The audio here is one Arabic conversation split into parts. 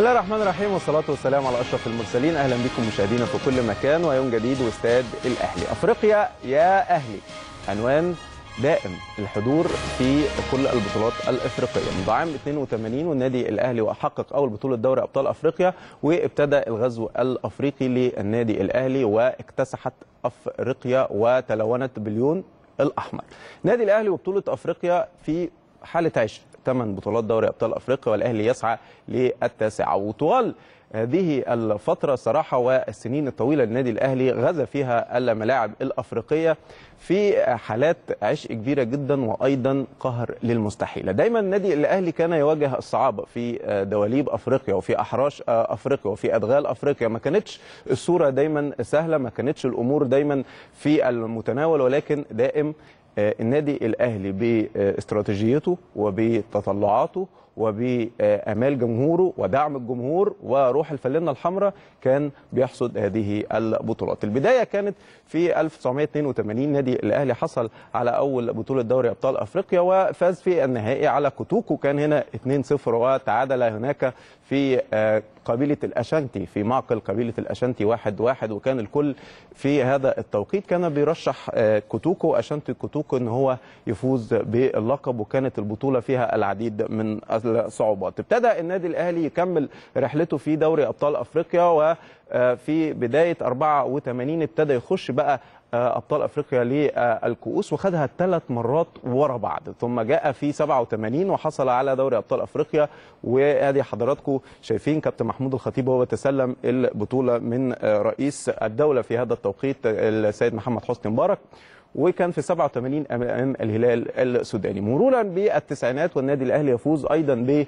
بسم الله الرحمن الرحيم والصلاة والسلام على أشرف المرسلين أهلا بكم مشاهدينا في كل مكان ويوم جديد واستاد الأهلي أفريقيا يا أهلي عنوان دائم الحضور في كل البطولات الافريقيه منذ عام 82 والنادي الاهلي وحقق اول بطوله دوري ابطال افريقيا وابتدى الغزو الافريقي للنادي الاهلي واكتسحت افريقيا وتلونت بليون الاحمر. نادي الاهلي وبطوله افريقيا في حالة عشر ثمان بطولات دوري أبطال أفريقيا والأهلي يسعى للتاسعة وطوال هذه الفترة صراحة والسنين الطويلة للنادي الأهلي غزا فيها الملاعب الأفريقية في حالات عشق كبيرة جدا وأيضا قهر للمستحيلة دايما النادي الأهلي كان يواجه الصعاب في دواليب أفريقيا وفي أحراش أفريقيا وفي أدغال أفريقيا ما كانتش الصورة دايما سهلة ما كانتش الأمور دايما في المتناول ولكن دائم آه، النادي الاهلي باستراتيجيته وبتطلعاته وبامال جمهوره ودعم الجمهور وروح الفلنه الحمراء كان بيحصد هذه البطولات. البدايه كانت في 1982 نادي الاهلي حصل على اول بطوله دوري ابطال افريقيا وفاز في النهائي على كوتوكو كان هنا 2-0 وتعادل هناك في آه، قبيلة الأشانتي في معقل قبيلة الأشانتي واحد واحد وكان الكل في هذا التوقيت كان بيرشح آه، كوتوكو أشانتي كوتوكو أن هو يفوز باللقب وكانت البطولة فيها العديد من الصعوبات ابتدى النادي الاهلي يكمل رحلته في دوري ابطال افريقيا وفي آه، بدايه 84 ابتدى يخش بقى آه، ابطال افريقيا للكؤوس وخدها ثلاث مرات ورا بعض ثم جاء في 87 وحصل على دوري ابطال افريقيا وادي حضراتكم شايفين كابتن محمود الخطيب وهو تسلم البطوله من آه، رئيس الدوله في هذا التوقيت السيد محمد حسني مبارك وكان في 87 امام الهلال السوداني مرورا بالتسعينات والنادي الاهلي يفوز ايضا ب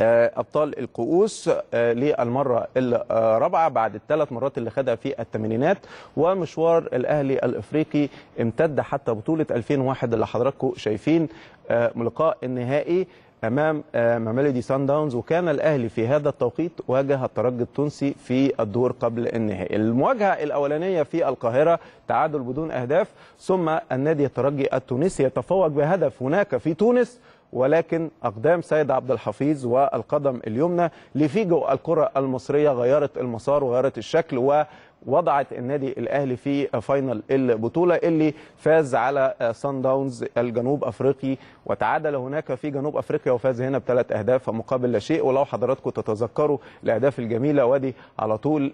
آه، ابطال الكؤوس آه، للمره الرابعه بعد الثلاث مرات اللي خدها في الثمانينات ومشوار الاهلي الافريقي امتد حتى بطوله 2001 اللي حضراتكم شايفين آه، لقاء النهائي امام آه، ميلودي سان داونز وكان الاهلي في هذا التوقيت واجه الترجي التونسي في الدور قبل النهائي المواجهه الاولانيه في القاهره تعادل بدون اهداف ثم النادي الترجي التونسي يتفوق بهدف هناك في تونس ولكن اقدام سيد عبد الحفيظ والقدم اليمنى لفيجو الكره المصريه غيرت المسار وغيرت الشكل و وضعت النادي الاهلي في فاينل البطوله اللي فاز على آه، سان داونز الجنوب افريقي وتعادل هناك في جنوب افريقيا وفاز هنا بثلاث اهداف مقابل لا شيء ولو حضراتكم تتذكروا الاهداف الجميله وادي على طول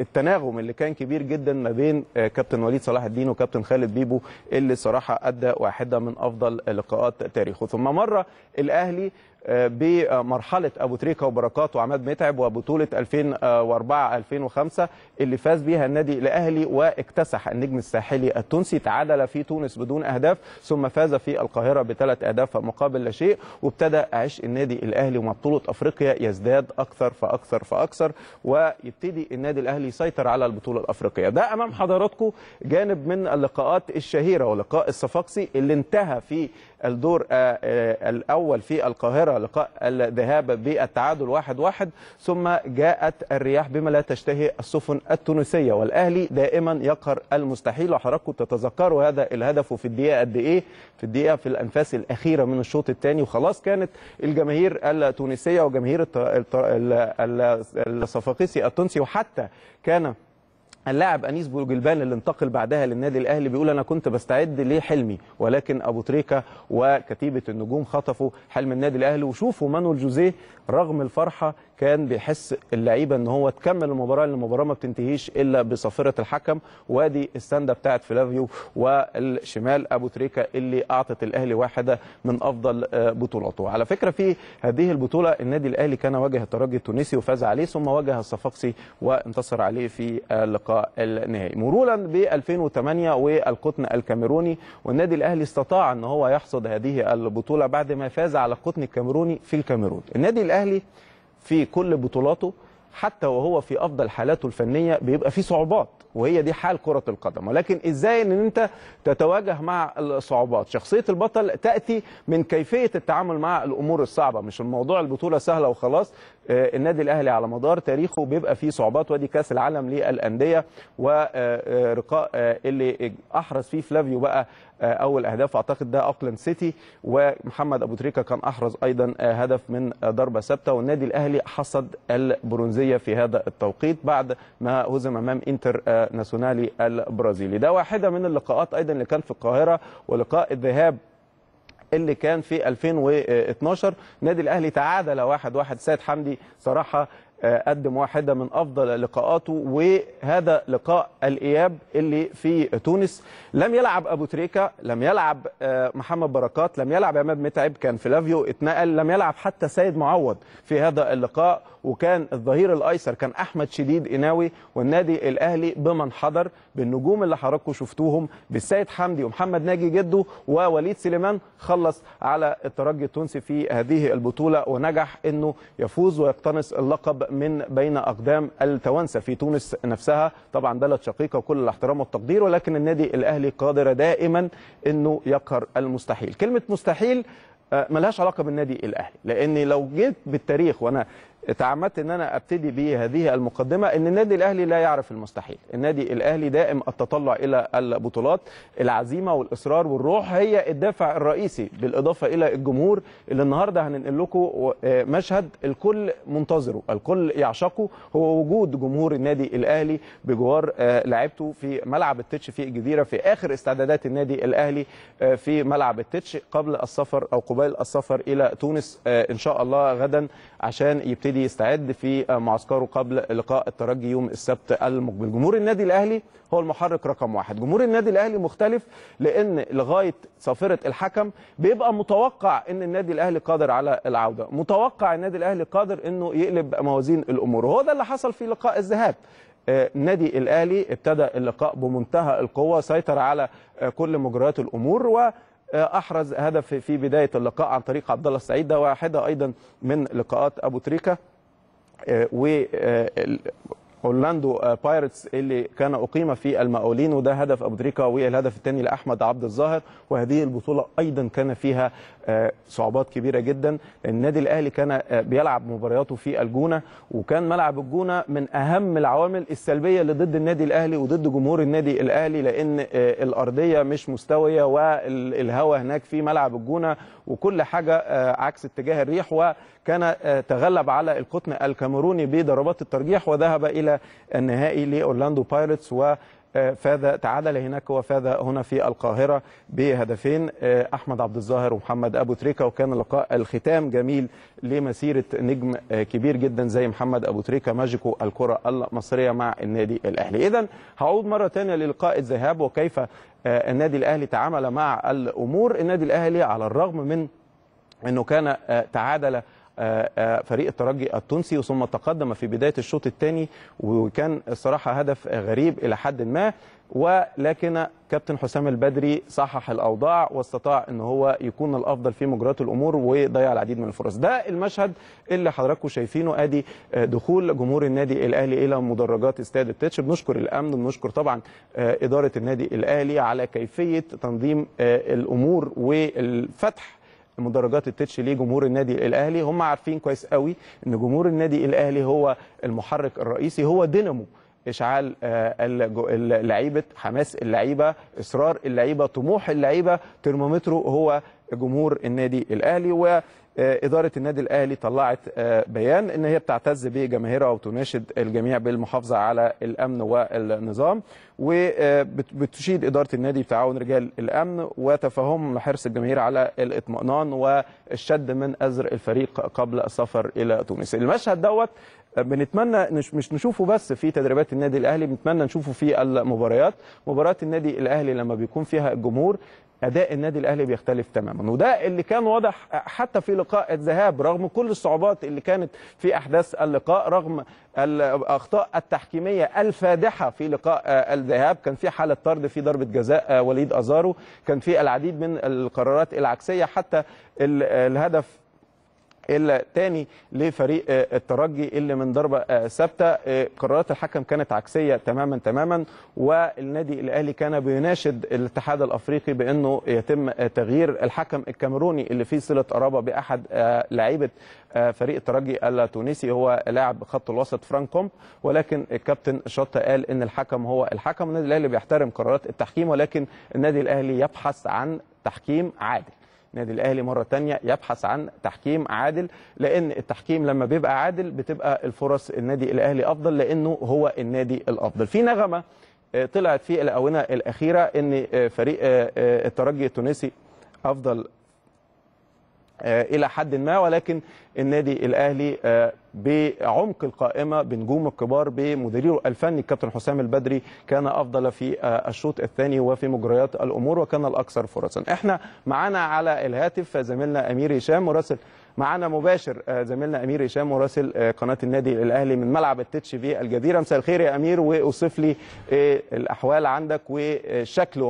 التناغم اللي كان كبير جدا ما بين آه، كابتن وليد صلاح الدين وكابتن خالد بيبو اللي صراحه ادى واحده من افضل لقاءات تاريخه ثم مر الاهلي آه، بمرحله ابو تريكه وبركات وعماد متعب وبطوله 2004 2005 اللي فاز بيها النادي الاهلي واكتسح النجم الساحلي التونسي تعادل في تونس بدون اهداف ثم فاز في القاهره بثلاث اهدافها مقابل لا شيء وابتدى عش النادي الأهلي وبطوله بطولة أفريقيا يزداد أكثر فأكثر فأكثر ويبتدي النادي الأهلي يسيطر على البطولة الأفريقية ده أمام حضراتكم جانب من اللقاءات الشهيرة ولقاء الصفاقسي اللي انتهى في الدور آه، آه، الأول في القاهرة لقاء الذهاب بالتعادل واحد واحد ثم جاءت الرياح بما لا تشتهي السفن التونسية والأهلي دائما يقهر المستحيل وحضراتكم تتذكروا هذا الهدف في الدقيقة قد إيه في الدقيقة في الأنفاس الأخيرة من الشوط الثاني وخلاص كانت الجماهير التونسية وجماهير الصفاقسي التونسي وحتى كان اللاعب انيس بوجلبان اللي انتقل بعدها للنادي الاهلي بيقول انا كنت بستعد لحلمي ولكن ابو تريكه وكتيبه النجوم خطفوا حلم النادي الاهلي وشوفوا مانويل جوزيه رغم الفرحه كان بيحس اللعيبه ان هو تكمل المباراه لان المباراه ما بتنتهيش الا بصفره الحكم وادي السنده بتاعت فلافيو والشمال ابو تريكه اللي اعطت الاهلي واحده من افضل آه، بطولاته على فكره في هذه البطوله النادي الاهلي كان واجه الترجي التونسي وفاز عليه ثم واجه الصفاقسي وانتصر عليه في آه، اللقاء اللقاء النهائي مرورا ب 2008 والقطن الكاميروني والنادي الاهلي استطاع ان هو يحصد هذه البطوله بعد ما فاز على القطن الكاميروني في الكاميرون النادي الاهلي في كل بطولاته حتى وهو في افضل حالاته الفنيه بيبقى فيه صعوبات وهي دي حال كرة القدم ولكن ازاي ان انت تتواجه مع الصعوبات شخصية البطل تأتي من كيفية التعامل مع الامور الصعبة مش الموضوع البطولة سهلة وخلاص آه، النادي الاهلي على مدار تاريخه بيبقى فيه صعوبات وادي كاس العالم للانديه ولقاء آه، آه، اللي احرز فيه فلافيو بقى اول اهداف اعتقد ده اوكلاند سيتي ومحمد ابو تريكه كان احرز ايضا هدف من ضربه ثابته والنادي الاهلي حصد البرونزيه في هذا التوقيت بعد ما هزم امام انتر ناسيونالي البرازيلي ده واحدة من اللقاءات أيضا اللي كان في القاهرة ولقاء الذهاب اللي كان في 2012 نادي الاهلي تعادل واحد واحد سيد حمدي صراحه قدم واحده من افضل لقاءاته وهذا لقاء الاياب اللي في تونس لم يلعب ابو تريكه لم يلعب آه، محمد بركات لم يلعب عماد متعب كان فلافيو اتنقل لم يلعب حتى سيد معوض في هذا اللقاء وكان الظهير الايسر كان احمد شديد اناوي والنادي الاهلي بمن حضر بالنجوم اللي حضراتكم شفتوهم بالسيد حمدي ومحمد ناجي جده ووليد سليمان خلص على الترجي التونسي في هذه البطوله ونجح انه يفوز ويقتنص اللقب من بين أقدام التوانسة في تونس نفسها طبعا بلد شقيقة وكل الاحترام والتقدير ولكن النادي الأهلي قادر دائما أنه يقهر المستحيل كلمة مستحيل آه، ملهاش علاقه بالنادي الاهلي لان لو جيت بالتاريخ وانا اتعمدت ان انا ابتدي بهذه المقدمه ان النادي الاهلي لا يعرف المستحيل، النادي الاهلي دائم التطلع الى البطولات، العزيمه والاصرار والروح هي الدافع الرئيسي بالاضافه الى الجمهور اللي النهارده هننقل لكم آه، مشهد الكل منتظره، الكل يعشقه هو وجود جمهور النادي الاهلي بجوار آه، لعيبته في ملعب التتش في الجزيره في اخر استعدادات النادي الاهلي آه، في ملعب التتش قبل السفر او قبيل السفر الى تونس ان شاء الله غدا عشان يبتدي يبتدي يستعد في معسكره قبل لقاء الترجي يوم السبت المقبل جمهور النادي الاهلي هو المحرك رقم واحد جمهور النادي الاهلي مختلف لان لغايه صافره الحكم بيبقى متوقع ان النادي الاهلي قادر على العوده متوقع النادي الاهلي قادر انه يقلب موازين الامور وهو ده اللي حصل في لقاء الذهاب آه، النادي الاهلي ابتدى اللقاء بمنتهى القوه سيطر على آه، كل مجريات الامور و آه، احرز هدف في بدايه اللقاء عن طريق عبد الله السعيد ده واحده ايضا من لقاءات ابو تريكه آه، و آه، اورلاندو آه، بايرتس اللي كان اقيم في المقاولين وده هدف ابو تريكا والهدف الثاني لاحمد عبد الظاهر وهذه البطوله ايضا كان فيها آه، صعوبات كبيره جدا النادي الاهلي كان آه، بيلعب مبارياته في الجونه وكان ملعب الجونه من اهم العوامل السلبيه اللي ضد النادي الاهلي وضد جمهور النادي الاهلي لان الارضيه مش مستويه والهواء هناك في ملعب الجونه وكل حاجه عكس اتجاه الريح وكان تغلب على القطن الكاميروني بضربات الترجيح وذهب الى إلى النهائي لأورلاندو بايرتس و آه، فاز تعادل هناك وفاز هنا في القاهرة بهدفين آه، أحمد عبد الظاهر ومحمد أبو تريكة وكان لقاء الختام جميل لمسيرة نجم آه، كبير جدا زي محمد أبو تريكة ماجيكو الكرة المصرية مع النادي الأهلي إذا هعود مرة ثانية للقاء الذهاب وكيف النادي الأهلي تعامل مع الأمور النادي الأهلي على الرغم من أنه كان تعادل آه، آه، فريق الترجي التونسي ثم تقدم في بدايه الشوط الثاني وكان الصراحه هدف غريب الى حد ما ولكن كابتن حسام البدري صحح الاوضاع واستطاع ان هو يكون الافضل في مجريات الامور وضيع العديد من الفرص ده المشهد اللي حضراتكم شايفينه ادي آه، دخول جمهور النادي الاهلي الى مدرجات استاد التتش بنشكر الامن بنشكر طبعا اداره النادي الاهلي على كيفيه تنظيم الامور والفتح مدرجات التتش ليه جمهور النادي الاهلي هم عارفين كويس قوي ان جمهور النادي الاهلي هو المحرك الرئيسي هو دينامو اشعال آه، لعيبه حماس اللعيبه اصرار اللعيبه طموح اللعيبه ترمومتره هو جمهور النادي الاهلي و آه، اداره النادي الاهلي طلعت آه، بيان ان هي بتعتز بجماهيرها وتناشد الجميع بالمحافظه على الامن والنظام وبتشيد آه، اداره النادي بتعاون رجال الامن وتفاهم لحرص الجماهير على الاطمئنان والشد من ازر الفريق قبل السفر الى تونس المشهد دوت بنتمنى مش نشوفه بس في تدريبات النادي الاهلي بنتمنى نشوفه في المباريات مباريات النادي الاهلي لما بيكون فيها الجمهور اداء النادي الاهلي بيختلف تماما وده اللي كان واضح حتى في لقاء الذهاب رغم كل الصعوبات اللي كانت في احداث اللقاء رغم الاخطاء التحكيميه الفادحه في لقاء الذهاب كان في حاله طرد في ضربه جزاء آه، وليد ازارو كان في العديد من القرارات العكسيه حتى الهدف الا تاني لفريق آه، الترجي اللي من ضربه آه، ثابته آه، قرارات الحكم كانت عكسيه تماما تماما والنادي الاهلي كان بيناشد الاتحاد الافريقي بانه يتم تغيير الحكم الكاميروني اللي فيه صله قرابه باحد لعيبه فريق الترجي التونسي هو لاعب خط الوسط فرانك كومب ولكن الكابتن شطه قال ان الحكم هو الحكم النادي الاهلي بيحترم قرارات التحكيم ولكن النادي الاهلي يبحث عن تحكيم عادل النادي الاهلي مره ثانيه يبحث عن تحكيم عادل لان التحكيم لما بيبقى عادل بتبقى الفرص النادي الاهلي افضل لانه هو النادي الافضل في نغمه آه، طلعت في الاونه الاخيره ان آه، فريق آه، الترجي التونسي افضل آه، الى حد ما ولكن النادي الاهلي آه، بعمق القائمه بنجوم الكبار بمديره الفني الكابتن حسام البدري كان افضل في آه، الشوط الثاني وفي مجريات الامور وكان الاكثر فرصا احنا معانا على الهاتف زميلنا امير هشام مراسل معانا مباشر زميلنا امير هشام مراسل قناه النادي الاهلي من ملعب التتش في الجزيره مساء الخير يا امير واوصف لي الاحوال عندك وشكله